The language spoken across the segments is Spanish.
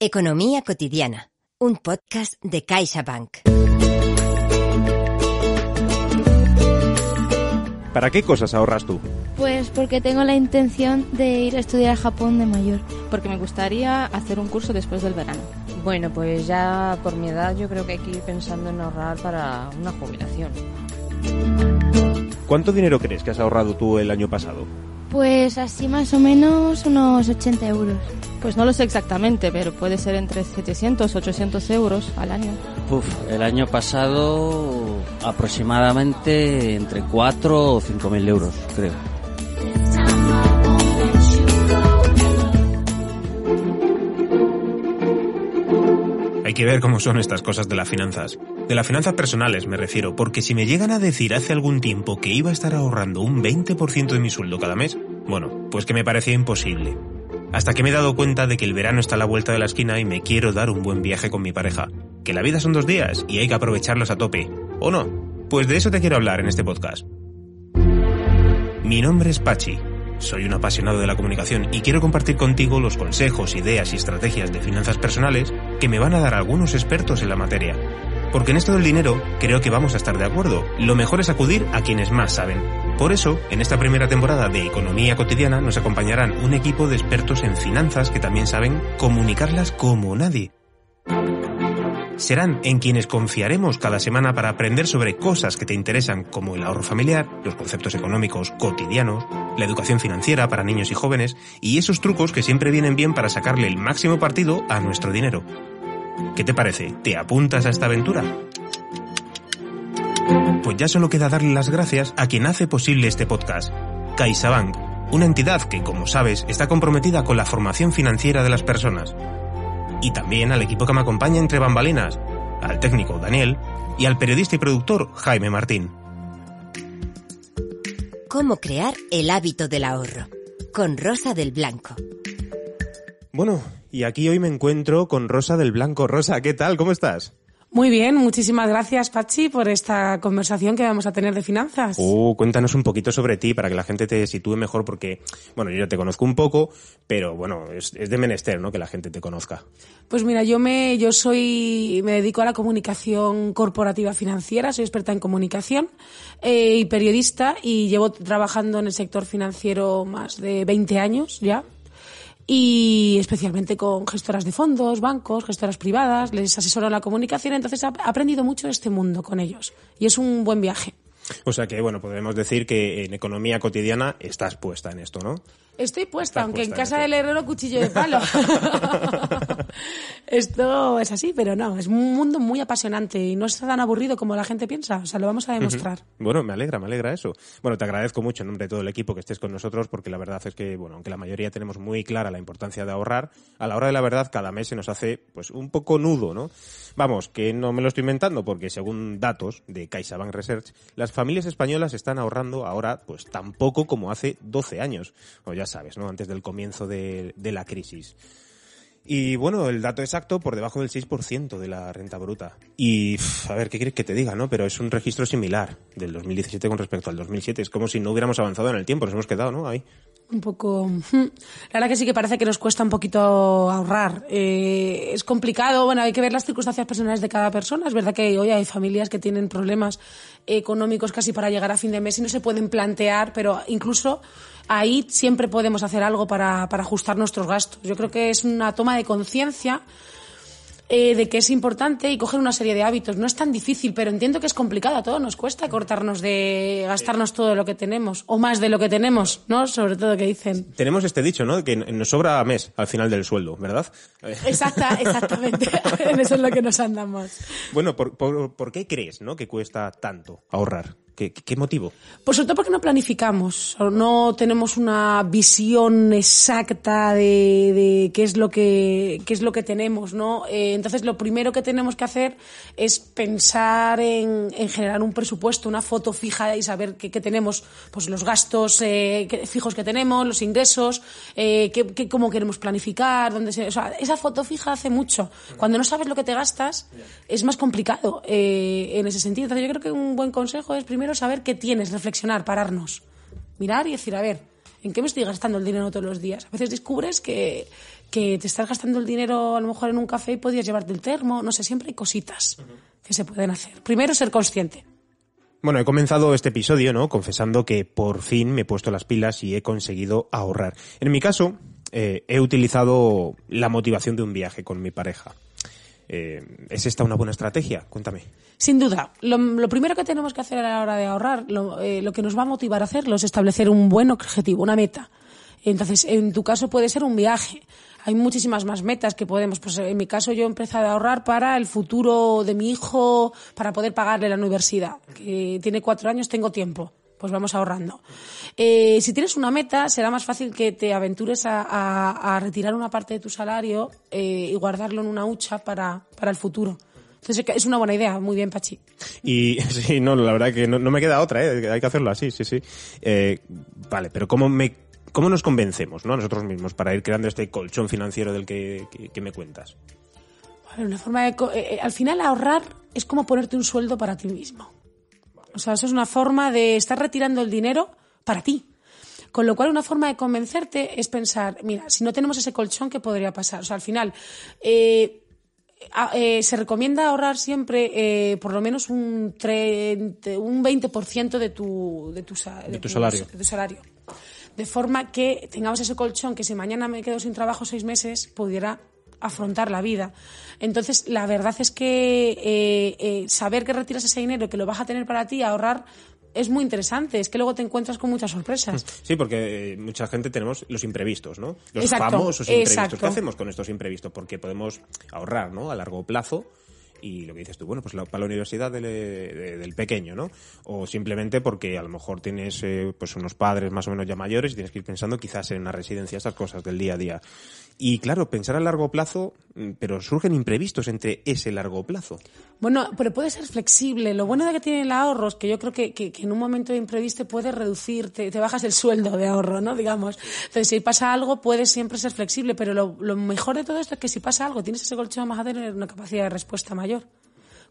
Economía cotidiana, un podcast de CaixaBank. ¿Para qué cosas ahorras tú? Pues porque tengo la intención de ir a estudiar a Japón de mayor. Porque me gustaría hacer un curso después del verano. Bueno, pues ya por mi edad yo creo que hay que ir pensando en ahorrar para una jubilación. ¿Cuánto dinero crees que has ahorrado tú el año pasado? Pues así más o menos unos 80 euros. Pues no lo sé exactamente, pero puede ser entre 700, 800 euros al año. el año pasado aproximadamente entre 4 o 5 mil euros, creo. Hay que ver cómo son estas cosas de las finanzas. De las finanzas personales me refiero, porque si me llegan a decir hace algún tiempo que iba a estar ahorrando un 20% de mi sueldo cada mes, bueno, pues que me parecía imposible. Hasta que me he dado cuenta de que el verano está a la vuelta de la esquina y me quiero dar un buen viaje con mi pareja. Que la vida son dos días y hay que aprovecharlos a tope. ¿O no? Pues de eso te quiero hablar en este podcast. Mi nombre es Pachi. Soy un apasionado de la comunicación y quiero compartir contigo los consejos, ideas y estrategias de finanzas personales que me van a dar algunos expertos en la materia porque en esto del dinero creo que vamos a estar de acuerdo. Lo mejor es acudir a quienes más saben. Por eso, en esta primera temporada de Economía Cotidiana nos acompañarán un equipo de expertos en finanzas que también saben comunicarlas como nadie. Serán en quienes confiaremos cada semana para aprender sobre cosas que te interesan como el ahorro familiar, los conceptos económicos cotidianos, la educación financiera para niños y jóvenes y esos trucos que siempre vienen bien para sacarle el máximo partido a nuestro dinero. ¿Qué te parece? ¿Te apuntas a esta aventura? Pues ya solo queda darle las gracias a quien hace posible este podcast, CaixaBank, una entidad que, como sabes, está comprometida con la formación financiera de las personas. Y también al equipo que me acompaña entre bambalinas, al técnico Daniel y al periodista y productor Jaime Martín. Cómo crear el hábito del ahorro, con Rosa del Blanco. Bueno, y aquí hoy me encuentro con Rosa del Blanco. Rosa, ¿qué tal? ¿Cómo estás? Muy bien, muchísimas gracias Pachi por esta conversación que vamos a tener de finanzas. Oh, cuéntanos un poquito sobre ti para que la gente te sitúe mejor porque, bueno, yo te conozco un poco, pero bueno, es, de menester, ¿no? Que la gente te conozca. Pues mira, yo me, yo soy, me dedico a la comunicación corporativa financiera, soy experta en comunicación eh, y periodista y llevo trabajando en el sector financiero más de 20 años ya y especialmente con gestoras de fondos, bancos, gestoras privadas, les asesoro la comunicación, entonces ha aprendido mucho de este mundo con ellos y es un buen viaje. O sea que, bueno, podemos decir que en economía cotidiana estás puesta en esto, ¿no? Estoy puesta, aunque en casa del herrero cuchillo de palo. Esto es así, pero no, es un mundo muy apasionante y no está tan aburrido como la gente piensa. O sea, lo vamos a demostrar. Bueno, me alegra, me alegra eso. Bueno, te agradezco mucho en nombre de todo el equipo que estés con nosotros porque la verdad es que, bueno, aunque la mayoría tenemos muy clara la importancia de ahorrar, a la hora de la verdad cada mes se nos hace pues un poco nudo, ¿no? Vamos, que no me lo estoy inventando porque según datos de CaixaBank Research, las familias españolas están ahorrando ahora pues tan poco como hace 12 años. O ya sabes, ¿no? Antes del comienzo de, la crisis. Y bueno, el dato exacto por debajo del 6% de la renta bruta. Y a ver, ¿qué quieres que te diga, no? Pero es un registro similar del 2017 con respecto al 2007. Es como si no hubiéramos avanzado en el tiempo, nos hemos quedado, ¿no? Ahí un poco... Hmm, la verdad que sí que parece que nos cuesta un poquito ahorrar. Eh, es complicado, bueno, hay que ver las circunstancias personales de cada persona. Es verdad que hoy hay familias que tienen problemas económicos casi para llegar a fin de mes y no se pueden plantear, pero incluso ahí siempre podemos hacer algo para, para ajustar nuestros gastos. Yo creo que es una toma de conciencia eh, de que es importante y coger una serie de hábitos. No es tan difícil, pero entiendo que es complicado. A todos nos cuesta cortarnos de gastarnos todo lo que tenemos, o más de lo que tenemos, ¿no? Sobre todo que dicen. Tenemos este dicho, ¿no? Que nos sobra mes al final del sueldo, ¿verdad? Exacta, exactamente. en eso es lo que nos andamos. Bueno, ¿por, por qué crees, ¿no? Que cuesta tanto ahorrar. ¿Qué, motivo? Pues sobre todo porque no planificamos, no tenemos una visión exacta de, qué, es lo que, es lo que tenemos, ¿no? Eh, entonces lo primero que tenemos que hacer es pensar en, generar un presupuesto, una foto fija y saber qué, tenemos, pues los gastos eh, fijos que tenemos, los ingresos, eh, qué, cómo queremos planificar, dónde esa foto fija hace mucho. Cuando no sabes lo que te gastas, es más complicado en ese sentido. Entonces yo creo que un buen consejo es primero saber qué tienes, reflexionar, pararnos, mirar y decir, a ver, ¿en qué me estoy gastando el dinero todos los días? A veces descubres que, te estás gastando el dinero a lo mejor en un café y podías llevarte el termo, no sé, siempre hay cositas que se pueden hacer. Primero ser consciente. Bueno, he comenzado este episodio, ¿no? Confesando que por fin me he puesto las pilas y he conseguido ahorrar. En mi caso, eh, he utilizado la motivación de un viaje con mi pareja. Eh, ¿Es esta una buena estrategia? Cuéntame. Sin duda. Lo, primero que tenemos que hacer a la hora de ahorrar, eh, lo, que nos va a motivar a hacerlo es establecer un buen objetivo, una meta. Entonces, en tu caso puede ser un viaje. Hay muchísimas más metas que podemos. Pues en mi caso yo he empezado a ahorrar para el futuro de mi hijo, para poder pagarle la universidad. Que tiene cuatro años, tengo tiempo pues vamos ahorrando. Eh, si tienes una meta, será más fácil que te aventures a, retirar una parte de tu salario eh, y guardarlo en una hucha para, el futuro. Entonces es una buena idea, muy bien, Pachi. Y sí, no, la verdad que no, me queda otra, ¿eh? hay que hacerlo así, sí, sí. Eh, vale, pero ¿cómo me cómo nos convencemos ¿no? nosotros mismos para ir creando este colchón financiero del que, me cuentas? una forma de, al final ahorrar es como ponerte un sueldo para ti mismo. O sea, eso es una forma de estar retirando el dinero para ti. Con lo cual, una forma de convencerte es pensar, mira, si no tenemos ese colchón, ¿qué podría pasar? O sea, al final, eh, eh, se recomienda ahorrar siempre eh, por lo menos un, un 20% de tu, de, tu, tu, salario. de tu salario. De forma que tengamos ese colchón que si mañana me quedo sin trabajo seis meses, pudiera afrontar la vida. Entonces, la verdad es que eh, eh, saber que retiras ese dinero, que lo vas a tener para ti, ahorrar, es muy interesante. Es que luego te encuentras con muchas sorpresas. Sí, porque eh, mucha gente tenemos los imprevistos, ¿no? Los famosos imprevistos. ¿Qué hacemos con estos imprevistos? Porque podemos ahorrar, ¿no? A largo plazo y lo que dices tú, bueno, pues para la universidad del, del, pequeño, ¿no? O simplemente porque a lo mejor tienes eh, pues unos padres más o menos ya mayores y tienes que ir pensando quizás en una residencia, estas cosas del día a día. Y claro, pensar a largo plazo, mm, pero surgen imprevistos entre ese largo plazo. Bueno, pero puede ser flexible. Lo bueno de que tiene el ahorro es que yo creo que, en un momento de imprevisto puedes reducir, te, bajas el sueldo de ahorro, ¿no? Digamos. Entonces, si pasa algo, puedes siempre ser flexible, pero lo, mejor de todo esto es que si pasa algo, tienes ese colchón más a tener una capacidad de respuesta mayor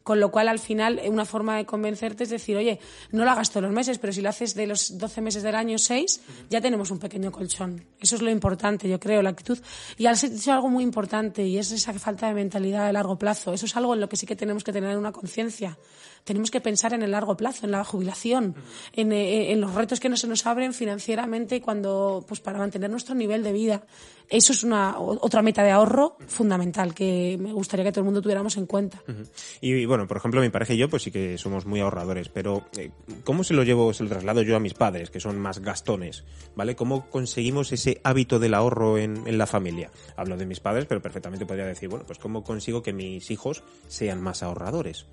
con lo cual, al final, eh, una forma de convencerte es decir, oye, no lo hagas todos los meses, pero si lo haces de los 12 meses del año 6, ya tenemos un pequeño colchón. Eso es lo importante, yo creo, la actitud. Y has dicho algo muy importante y es esa falta de mentalidad de largo plazo. Eso es algo en lo que sí que tenemos que tener una conciencia. Tenemos que pensar en el largo plazo, en la jubilación, eh, en, los retos que no se nos abren financieramente cuando, pues, para mantener nuestro nivel de vida. Eso es una otra meta de ahorro fundamental que me gustaría que todo el mundo tuviéramos en cuenta. y, bueno, por ejemplo, mi pareja y yo, pues sí que somos muy ahorradores, pero eh, ¿cómo se lo llevo, se lo traslado yo a mis padres, que son más gastones? ¿Vale? ¿Cómo conseguimos ese hábito del ahorro en la familia? Hablo de mis padres, pero perfectamente podría decir, bueno, pues ¿cómo consigo que mis hijos sean más ahorradores?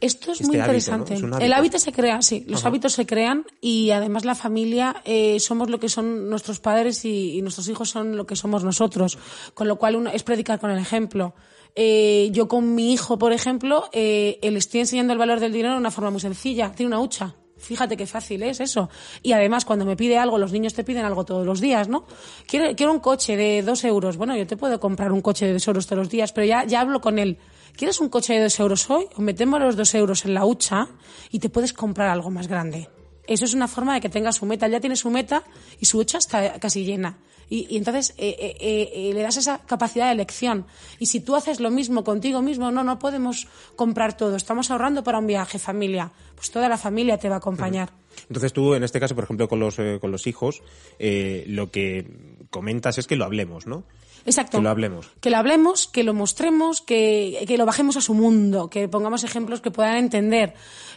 Esto es este muy interesante. el hábito se crea, sí, los hábitos se crean y además la familia eh, somos lo que son nuestros padres y, nuestros hijos son lo que somos nosotros, con lo cual uno, es predicar con el ejemplo. Eh, yo con mi hijo, por ejemplo, eh, le estoy enseñando el valor del dinero de una forma muy sencilla. Tiene una hucha. Fíjate qué fácil es eso. Y además, cuando me pide algo, los niños te piden algo todos los días, ¿no? Quiero, quiero un coche de dos euros. Bueno, yo te puedo comprar un coche de dos euros todos los días, pero ya, ya hablo con él. ¿Quieres un coche de dos euros hoy? O metemos los dos euros en la hucha y te puedes comprar algo más grande. Eso es una forma de que tenga su meta. Ya tiene su meta y su hucha está casi llena. Y, entonces eh, eh, eh, le das esa capacidad de elección. Y si tú haces lo mismo contigo mismo, no, no podemos comprar todo. Estamos ahorrando para un viaje, familia. Pues toda la familia te va a acompañar. Entonces tú, en este caso, por ejemplo, con los, con los hijos, lo que comentas es que lo hablemos, ¿no? Exacto. Que lo hablemos. Que lo hablemos, que lo mostremos, que, que lo bajemos a su mundo, que pongamos ejemplos que puedan entender.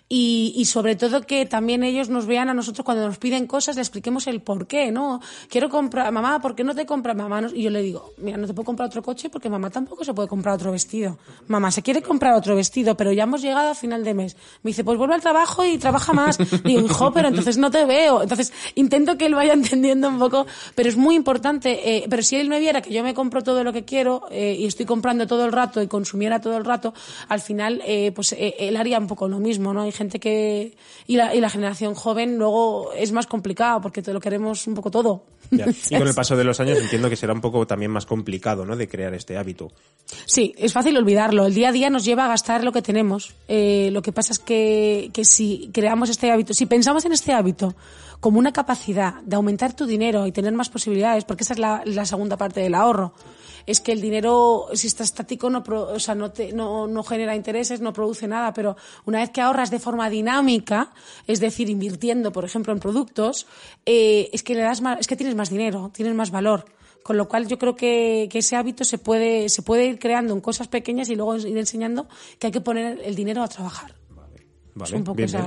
Y, y, sobre todo que también ellos nos vean a nosotros cuando nos piden cosas, le expliquemos el por qué, ¿no? Quiero comprar, mamá, ¿por qué no te compras mamá? y yo le digo, mira, no te puedo comprar otro coche porque mamá tampoco se puede comprar otro vestido. Mamá se quiere comprar otro vestido, pero ya hemos llegado a final de mes. Me dice, pues vuelve al trabajo y trabaja más. Digo, hijo, pero entonces no te veo. Entonces intento que él vaya entendiendo un poco, pero es muy importante. Eh, pero si él me viera que yo me compro todo lo que quiero eh, y estoy comprando todo el rato y consumiera todo el rato, al final, eh, pues eh, él haría un poco lo mismo, ¿no? Hay gente que. Y la, y la generación joven luego es más complicado porque te lo queremos un poco todo. Y con el paso de los años entiendo que será un poco también más complicado, ¿no? De crear este hábito. Sí, es fácil olvidarlo. El día a día nos lleva a gastar lo que tenemos. lo que pasa es que, que si creamos este hábito, si pensamos en este hábito, como una capacidad de aumentar tu dinero y tener más posibilidades, porque esa es la, segunda parte del ahorro. Es que el dinero, si está estático, no, o sea, no, te, no, genera intereses, no produce nada, pero una vez que ahorras de forma dinámica, es decir, invirtiendo, por ejemplo, en productos, eh, es, que le das es que tienes más dinero, tienes más valor. Con lo cual yo creo que, ese hábito se puede, se puede ir creando en cosas pequeñas y luego ir enseñando que hay que poner el dinero a trabajar. Vale,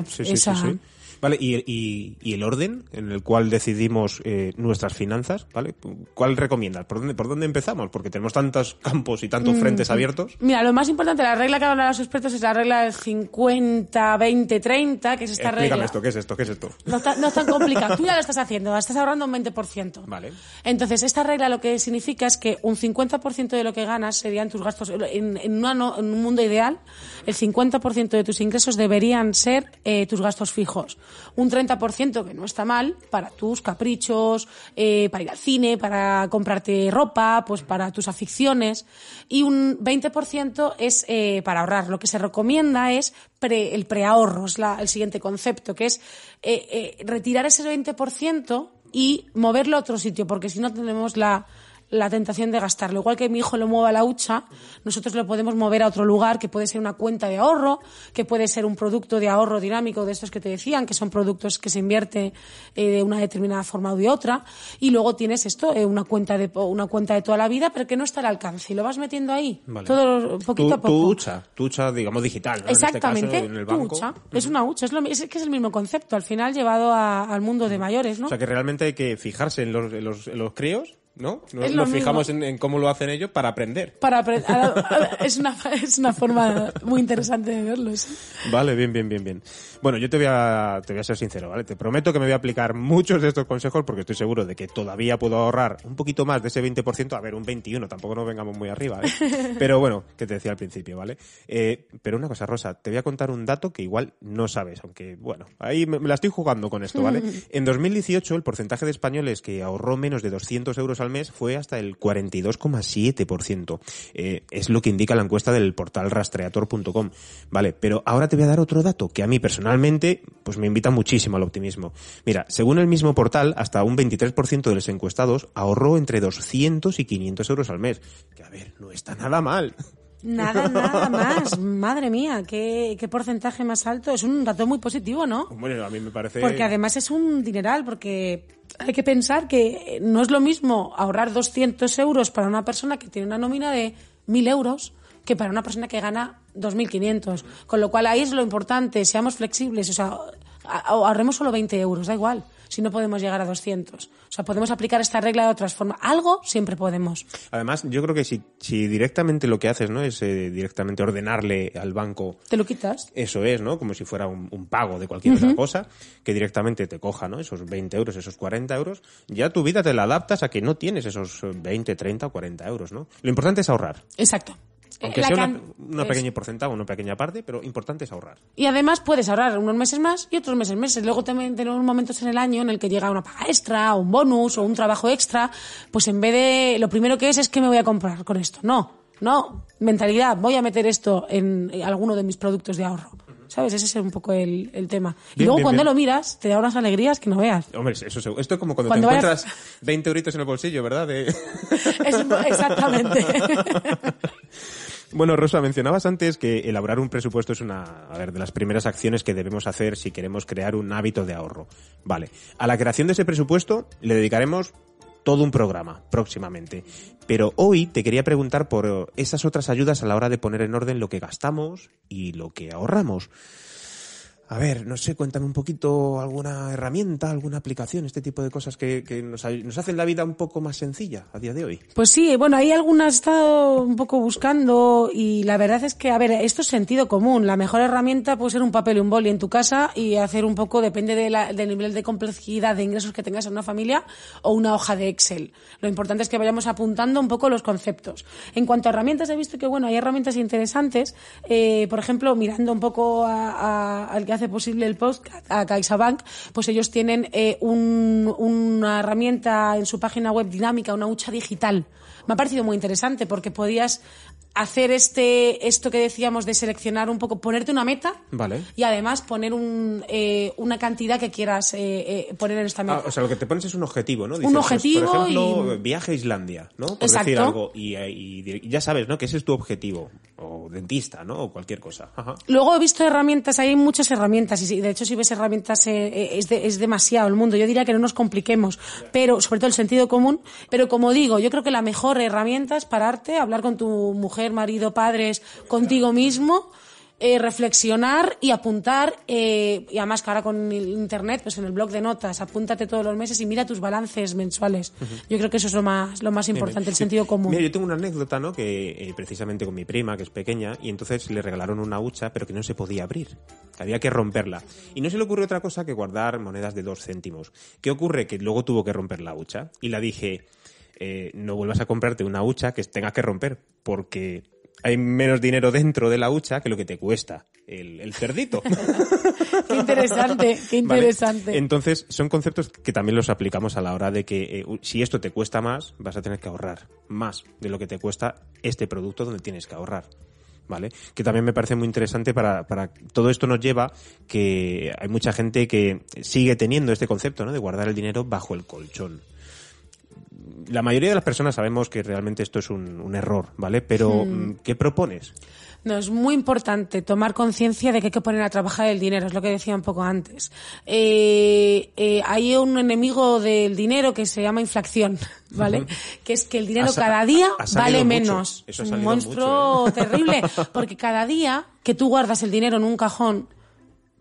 Sí, sí, Vale, y, el orden en el cual decidimos eh, nuestras finanzas, ¿vale? ¿Cuál recomiendas? ¿Por dónde, ¿Por dónde empezamos? Porque tenemos tantos campos y tantos mm, frentes abiertos. Mm. Mira, lo más importante, la regla que hablan los expertos es la regla del 50, 20, 30, que es esta regla. esto, ¿qué es esto? ¿Qué es esto? No, es tan complicado. Tú ya lo estás haciendo, estás ahorrando un 20%. Vale. Entonces, esta regla lo que significa es que un 50% de lo que ganas serían tus gastos. En, en, un mundo ideal, el 50% de tus ingresos deberían ser eh, tus gastos fijos un 30% que no está mal para tus caprichos, eh, para ir al cine, para comprarte ropa, pues para tus aficiones y un 20% es eh, para ahorrar. Lo que se recomienda es pre, el preahorro, es el siguiente concepto, que es eh, retirar ese 20% y moverlo a otro sitio, porque si no tenemos la la tentación de gastarlo. Igual que mi hijo lo mueva a la hucha, nosotros lo podemos mover a otro lugar, que puede ser una cuenta de ahorro, que puede ser un producto de ahorro dinámico de estos que te decían, que son productos que se invierte eh, de una determinada forma o de otra. Y luego tienes esto, eh, una, cuenta de, una cuenta de toda la vida, pero que no está al alcance. Y lo vas metiendo ahí, todo poquito a poco. Tu hucha, hucha, digamos, digital. Este Exactamente, en el banco. hucha. Es una hucha, es, lo, es, que es el mismo concepto, al final llevado al mundo de mayores. ¿no? O sea, que realmente hay que fijarse en los, en los, los ¿no? Nos, fijamos en, cómo lo hacen ellos para aprender. Es una, es una forma muy interesante de verlos Vale, bien, bien, bien, bien. Bueno, yo te voy, a, voy a ser sincero, ¿vale? Te prometo que me voy a aplicar muchos de estos consejos porque estoy seguro de que todavía puedo ahorrar un poquito más de ese 20%, a ver, un 21, tampoco nos vengamos muy arriba, ¿eh? Pero bueno, que te decía al principio, ¿vale? Eh, pero una cosa, Rosa, te voy a contar un dato que igual no sabes, aunque, bueno, ahí me, la estoy jugando con esto, ¿vale? En 2018, el porcentaje de españoles que ahorró menos de 200 euros mes fue hasta el 42,7%. Eh, es lo que indica la encuesta del portal rastreator.com. Vale, pero ahora te voy a dar otro dato que a mí personalmente pues me invita muchísimo al optimismo. Mira, según el mismo portal, hasta un 23% de los encuestados ahorró entre 200 y 500 euros al mes. Que a ver, no está nada mal. Nada, nada más. Madre mía, ¿qué, qué, porcentaje más alto. Es un dato muy positivo, ¿no? Bueno, a mí me parece. Porque además es un dineral, porque hay que pensar que eh, no es lo mismo ahorrar 200 euros para una persona que tiene una nómina de 1.000 euros que para una persona que gana 2.500. Con lo cual ahí es lo importante, seamos flexibles, o sea, ahorremos solo 20 euros, da igual si no podemos llegar a 200. O sea, podemos aplicar esta regla de otras formas. Algo siempre podemos. Además, yo creo que si, directamente lo que haces no es eh, directamente ordenarle al banco... Te lo quitas. Eso es, ¿no? Como si fuera un, pago de cualquier otra cosa, que directamente te coja, ¿no? Esos 20 euros, esos 40 euros, ya tu vida te la adaptas a que no tienes esos 20, 30 o 40 euros, ¿no? Lo importante es ahorrar. Exacto. Aunque eh, sea una, pequeña porcentaje, una pequeña parte, pero importante es ahorrar. Y además puedes ahorrar unos meses más y otros meses meses. Luego también tenemos momentos en el año en el que llega una paga extra, o un bonus, o un trabajo extra. Pues en vez de lo primero que es es que me voy a comprar con esto. No, no, mentalidad, voy a meter esto en alguno de mis productos de ahorro. ¿Sabes? Ese es un poco el, tema. y luego cuando lo miras, te da unas alegrías que no veas. Hombre, eso Esto es como cuando, te encuentras 20 euritos en el bolsillo, ¿verdad? exactamente. Bueno, Rosa, mencionabas antes que elaborar un presupuesto es una, a ver, de las primeras acciones que debemos hacer si queremos crear un hábito de ahorro. Vale. A la creación de ese presupuesto le dedicaremos todo un programa próximamente. Pero hoy te quería preguntar por esas otras ayudas a la hora de poner en orden lo que gastamos y lo que ahorramos a ver, no sé, cuéntame un poquito alguna herramienta, alguna aplicación, este tipo de cosas que, que nos, hacen la vida un poco más sencilla a día de hoy. Pues sí, bueno, hay algunas he estado un poco buscando y la verdad es que, a ver, esto es sentido común. La mejor herramienta puede ser un papel y un boli en tu casa y hacer un poco, depende de la, del nivel de complejidad de ingresos que tengas en una familia, o una hoja de Excel. Lo importante es que vayamos apuntando un poco los conceptos. En cuanto a herramientas, he visto que, bueno, hay herramientas interesantes. Eh, por ejemplo, mirando un poco al que hace hace posible el post a CaixaBank, pues ellos tienen eh, una herramienta en su página web dinámica, una hucha digital. Me ha parecido muy interesante porque podías hacer este esto que decíamos de seleccionar un poco, ponerte una meta vale. y además poner eh, una cantidad que quieras eh, eh, poner en esta ah, meta. o sea, lo que te pones es un objetivo, ¿no? un pues, objetivo. por ejemplo, viaje a Islandia, ¿no? Por decir algo. Y, ya sabes, ¿no? Que ese es tu objetivo. O dentista, ¿no? O cualquier cosa. Luego he visto herramientas, hay muchas herramientas. Y de hecho, si ves herramientas, es, demasiado el mundo. Yo diría que no nos compliquemos, pero sobre todo el sentido común. Pero como digo, yo creo que la mejor herramienta es pararte, hablar con tu mujer marido, padres, contigo mismo. Eh, reflexionar y apuntar, eh, y además que ahora con el internet, pues en el blog de notas, apúntate todos los meses y mira tus balances mensuales. Yo creo que eso es lo más, lo más importante, el sentido común. Mira, yo tengo una anécdota, ¿no? Que eh, precisamente con mi prima, que es pequeña, y entonces le regalaron una hucha, pero que no se podía abrir, que había que romperla. Y no se le ocurrió otra cosa que guardar monedas de dos céntimos. ¿Qué ocurre? Que luego tuvo que romper la hucha. Y la dije, eh, no vuelvas a comprarte una hucha que tengas que romper, porque hay menos dinero dentro de la hucha que lo que te cuesta el, cerdito. qué interesante, qué interesante. Entonces, son conceptos que también los aplicamos a la hora de que eh, si esto te cuesta más, vas a tener que ahorrar más de lo que te cuesta este producto donde tienes que ahorrar. ¿Vale? Que también me parece muy interesante para, todo esto nos lleva que hay mucha gente que sigue teniendo este concepto, De guardar el dinero bajo el colchón la mayoría de las personas sabemos que realmente esto es un, error, ¿vale? Pero, hmm. mm, ¿qué propones? No, es muy importante tomar conciencia de que hay que poner a trabajar el dinero, es lo que decía un poco antes. Eh, eh hay un enemigo del dinero que se llama inflación, ¿vale? Que es que el dinero cada día vale menos. es un monstruo ¿eh? terrible, porque cada día que tú guardas el dinero en un cajón,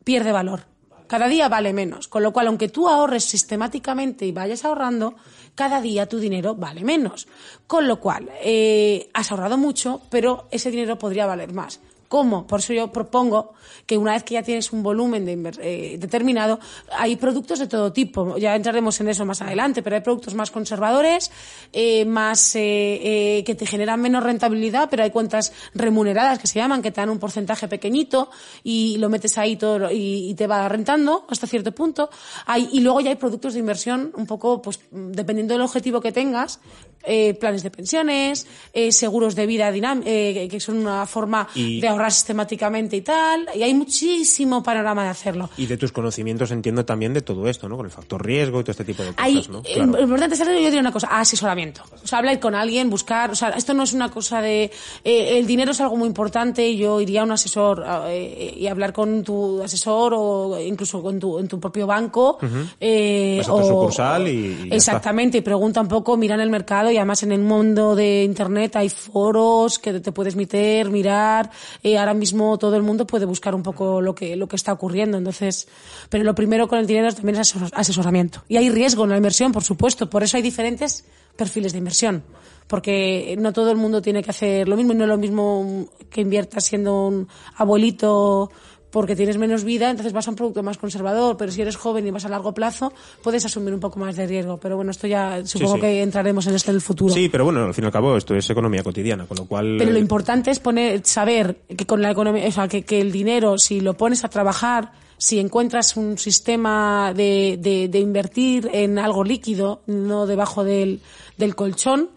pierde valor cada día vale menos. Con lo cual, aunque tú ahorres sistemáticamente y vayas ahorrando, cada día tu dinero vale menos. Con lo cual, eh, has ahorrado mucho, pero ese dinero podría valer más. ¿Cómo? Por eso yo propongo que una vez que ya tienes un volumen de, eh, determinado, hay productos de todo tipo. Ya entraremos en eso más adelante, pero hay productos más conservadores, eh, más eh, eh, que te generan menos rentabilidad, pero hay cuentas remuneradas que se llaman, que te dan un porcentaje pequeñito y lo metes ahí todo y, y te va rentando hasta cierto punto. Hay, y luego ya hay productos de inversión un poco, pues, mm, dependiendo del objetivo que tengas, eh, planes de pensiones, eh, seguros de vida eh, que son una forma de ahorrar sistemáticamente y tal. Y hay muchísimo panorama de hacerlo. Y de tus conocimientos entiendo también de todo esto, ¿no? Con el factor riesgo y todo este tipo de cosas, ¿no? Lo importante es yo diría una cosa, asesoramiento. O sea, hablar con alguien, buscar, o sea, esto no es una cosa de el dinero es algo muy importante, yo iría a un asesor y hablar con tu asesor o incluso con tu en tu propio banco, o, sucursal exactamente, y pregunta un poco, mira en el mercado y además en el mundo de Internet hay foros que te puedes meter, mirar. y eh, ahora mismo todo el mundo puede buscar un poco lo que, lo que está ocurriendo. Entonces, pero lo primero con el dinero también es asesoramiento. Y hay riesgo en la inversión, por supuesto. Por eso hay diferentes perfiles de inversión. Porque no todo el mundo tiene que hacer lo mismo y no es lo mismo que invierta siendo un abuelito porque tienes menos vida, entonces vas a un producto más conservador, pero si eres joven y vas a largo plazo, puedes asumir un poco más de riesgo. Pero bueno, esto ya supongo que entraremos en esto en el futuro. Sí, pero bueno, al fin y al cabo esto es economía cotidiana, con lo cual... Pero lo importante es poner, saber que con la economía, o sea, que, que el dinero, si lo pones a trabajar, si encuentras un sistema de, de, de invertir en algo líquido, no debajo del, del colchón,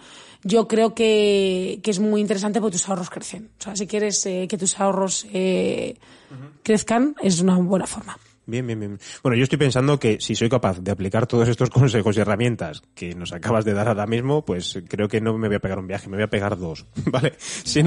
yo creo que, que es muy interesante porque tus ahorros crecen. O sea, si quieres eh, que tus ahorros eh, crezcan, es una buena forma. Bien, bien, bien. Bueno, yo estoy pensando que si soy capaz de aplicar todos estos consejos y herramientas que nos acabas de dar ahora mismo, pues creo que no me voy a pegar un viaje, me voy a pegar dos, ¿vale? Si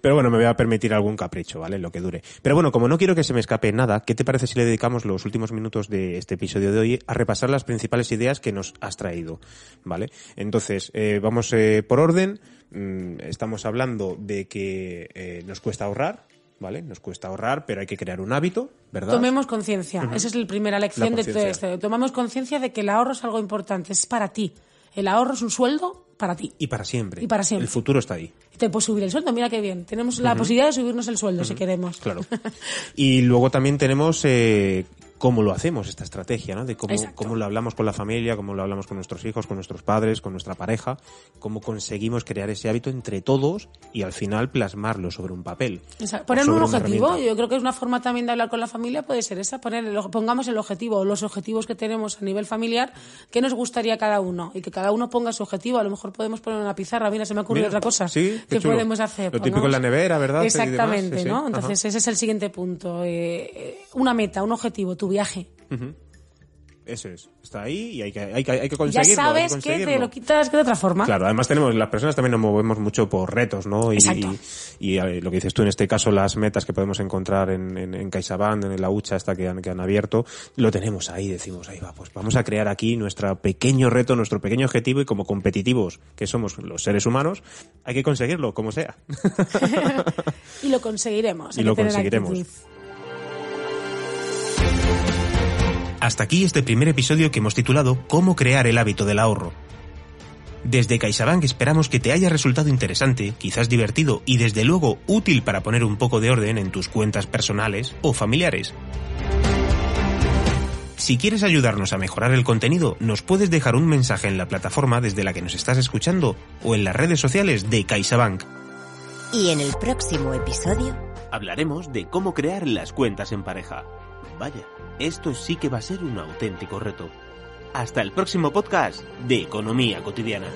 pero bueno, me voy a permitir algún capricho, ¿vale? Lo que dure. Pero bueno, como no quiero que se me escape nada, ¿qué te parece si le dedicamos los últimos minutos de este episodio de hoy a repasar las principales ideas que nos has traído, ¿vale? Entonces, eh, vamos eh, por orden. Mm, estamos hablando de que eh, nos cuesta ahorrar, ¿vale? Nos cuesta ahorrar, pero hay que crear un hábito, ¿verdad? Tomemos conciencia. Esa es la primera lección de todo esto. Tomamos conciencia de que el ahorro es algo importante, es para ti. El ahorro es un sueldo para ti. Y para siempre. Y para siempre. El futuro está ahí. Te puedes subir el sueldo, mira qué bien. Tenemos la posibilidad de subirnos el sueldo si queremos. Claro. y luego también tenemos eh, cómo lo hacemos, esta estrategia, ¿no? De cómo, lo hablamos con la familia, cómo lo hablamos con nuestros hijos, con nuestros padres, con nuestra pareja, cómo conseguimos crear ese hábito entre todos y al final plasmarlo sobre un papel. Poner un objetivo, yo creo que es una forma también de hablar con la familia, puede ser esa, poner pongamos el objetivo o los objetivos que tenemos a nivel familiar, ¿Qué nos gustaría cada uno y que cada uno ponga su objetivo, a lo mejor podemos poner una pizarra, mira, se me ha ocurrido otra cosa sí, podemos hacer. Lo típico en la nevera, ¿verdad? Exactamente, ¿no? Entonces ese es el siguiente punto, eh, eh, una meta, un objetivo, viaje. Eso es, está ahí y hay que, conseguirlo. Ya sabes que, te lo quitas de otra forma. Claro, además tenemos, las personas también nos movemos mucho por retos, ¿no? Y, y, eh, lo que dices tú en este caso, las metas que podemos encontrar en, en, en en la hucha esta que han, han abierto, lo tenemos ahí, decimos, ahí va, pues vamos a crear aquí nuestro pequeño reto, nuestro pequeño objetivo y como competitivos que somos los seres humanos, hay que conseguirlo, como sea. y lo conseguiremos. y lo conseguiremos. Hasta aquí este primer episodio que hemos titulado Cómo crear el hábito del ahorro. Desde CaixaBank esperamos que te haya resultado interesante, quizás divertido y desde luego útil para poner un poco de orden en tus cuentas personales o familiares. Si quieres ayudarnos a mejorar el contenido, nos puedes dejar un mensaje en la plataforma desde la que nos estás escuchando o en las redes sociales de CaixaBank. Y en el próximo episodio hablaremos de cómo crear las cuentas en pareja. Vaya, esto sí que va a ser un auténtico reto. Hasta el próximo podcast de Economía Cotidiana.